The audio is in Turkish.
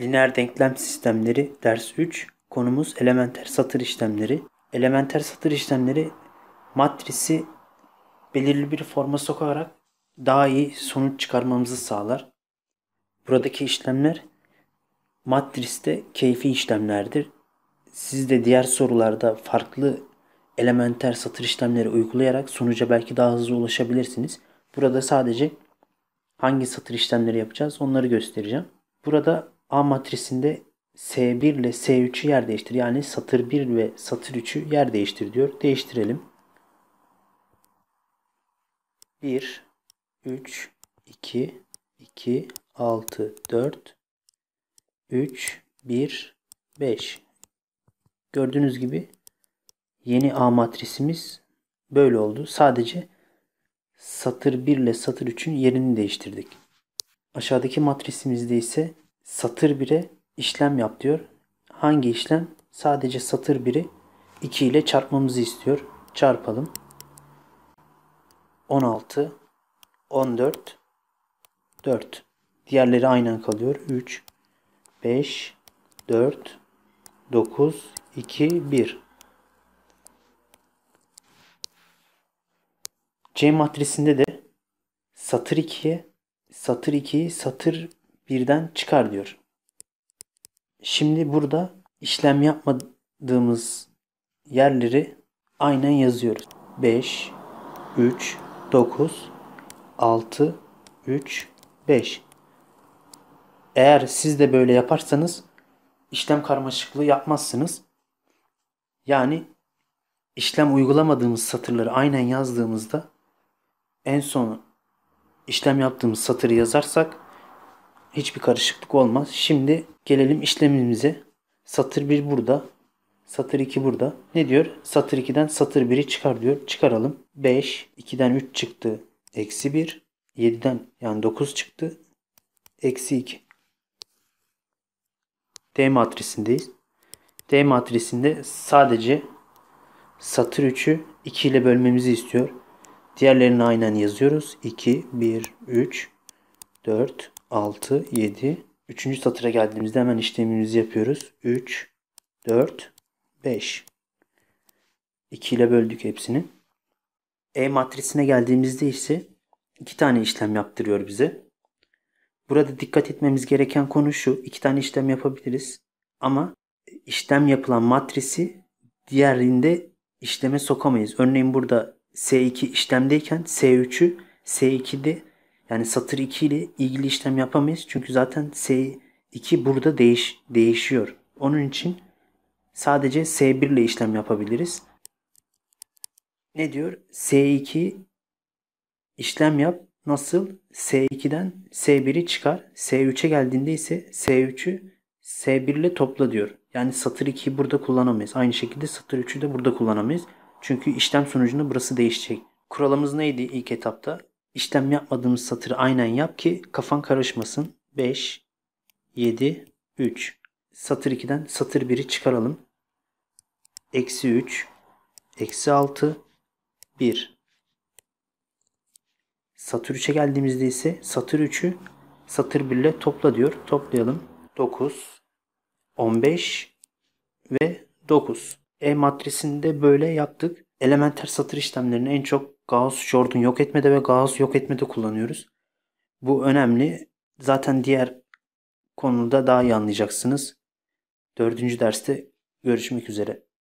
Lineer denklem sistemleri ders 3. Konumuz elementer satır işlemleri. Elementer satır işlemleri matrisi belirli bir forma sokarak daha iyi sonuç çıkarmamızı sağlar. Buradaki işlemler matriste keyfi işlemlerdir. Siz de diğer sorularda farklı elementer satır işlemleri uygulayarak sonuca belki daha hızlı ulaşabilirsiniz. Burada sadece hangi satır işlemleri yapacağız onları göstereceğim. Burada A matrisinde S1 ile S3'ü yer değiştir. Yani satır 1 ve satır 3'ü yer değiştir diyor. Değiştirelim. 1, 3, 2, 2, 6, 4, 3, 1, 5. Gördüğünüz gibi yeni A matrisimiz böyle oldu. Sadece satır 1 ile satır 3'ün yerini değiştirdik. Aşağıdaki matrisimizde ise satır 1'e işlem yap diyor. Hangi işlem? Sadece satır 1'i 2 ile çarpmamızı istiyor. Çarpalım. 16, 14, 4. Diğerleri aynen kalıyor. 3, 5, 4, 9, 2, 1. C matrisinde de satır 2'ye satır 2'yi satır birden çıkar diyor. Şimdi burada işlem yapmadığımız yerleri aynen yazıyoruz. 5, 3, 9, 6, 3, 5. Eğer siz de böyle yaparsanız işlem karmaşıklığı yapmazsınız. Yani işlem uygulamadığımız satırları aynen yazdığımızda en son işlem yaptığımız satırı yazarsak Hiçbir karışıklık olmaz. Şimdi gelelim işlemimize. Satır 1 burada. Satır 2 burada. Ne diyor? Satır 2'den satır 1'i çıkar diyor. Çıkaralım. 5, 2'den 3 çıktı. Eksi 1. 7'den yani 9 çıktı. Eksi 2. D matrisindeyiz. D matrisinde sadece satır 3'ü 2 ile bölmemizi istiyor. Diğerlerini aynen yazıyoruz. 2, 1, 3, 4, 6, 7. Üçüncü satıra geldiğimizde hemen işlemimizi yapıyoruz. 3, 4, 5. 2 ile böldük hepsini. E matrisine geldiğimizde ise iki tane işlem yaptırıyor bize. Burada dikkat etmemiz gereken konu şu. iki tane işlem yapabiliriz. Ama işlem yapılan matrisi diğerinde işleme sokamayız. Örneğin burada S2 işlemdeyken S3'ü S2'de yani satır 2 ile ilgili işlem yapamayız. Çünkü zaten S2 burada değiş, değişiyor. Onun için sadece S1 ile işlem yapabiliriz. Ne diyor? S2 işlem yap. Nasıl? S2'den S1'i çıkar. S3'e geldiğinde ise S3'ü S1 ile topla diyor. Yani satır 2'yi burada kullanamayız. Aynı şekilde satır 3'ü de burada kullanamayız. Çünkü işlem sonucunda burası değişecek. Kuralımız neydi ilk etapta? İşlem yapmadığımız satırı aynen yap ki kafan karışmasın. 5, 7, 3. Satır 2'den satır 1'i çıkaralım. Eksi 3, eksi 6, 1. Satır 3'e geldiğimizde ise satır 3'ü satır 1 ile topla diyor. Toplayalım. 9, 15 ve 9. E matrisinde böyle yaptık. Elementer satır işlemlerini en çok Gauss-Jordan yok etmede ve Gauss yok etmede kullanıyoruz. Bu önemli. Zaten diğer konuda daha iyi anlayacaksınız. Dördüncü derste görüşmek üzere.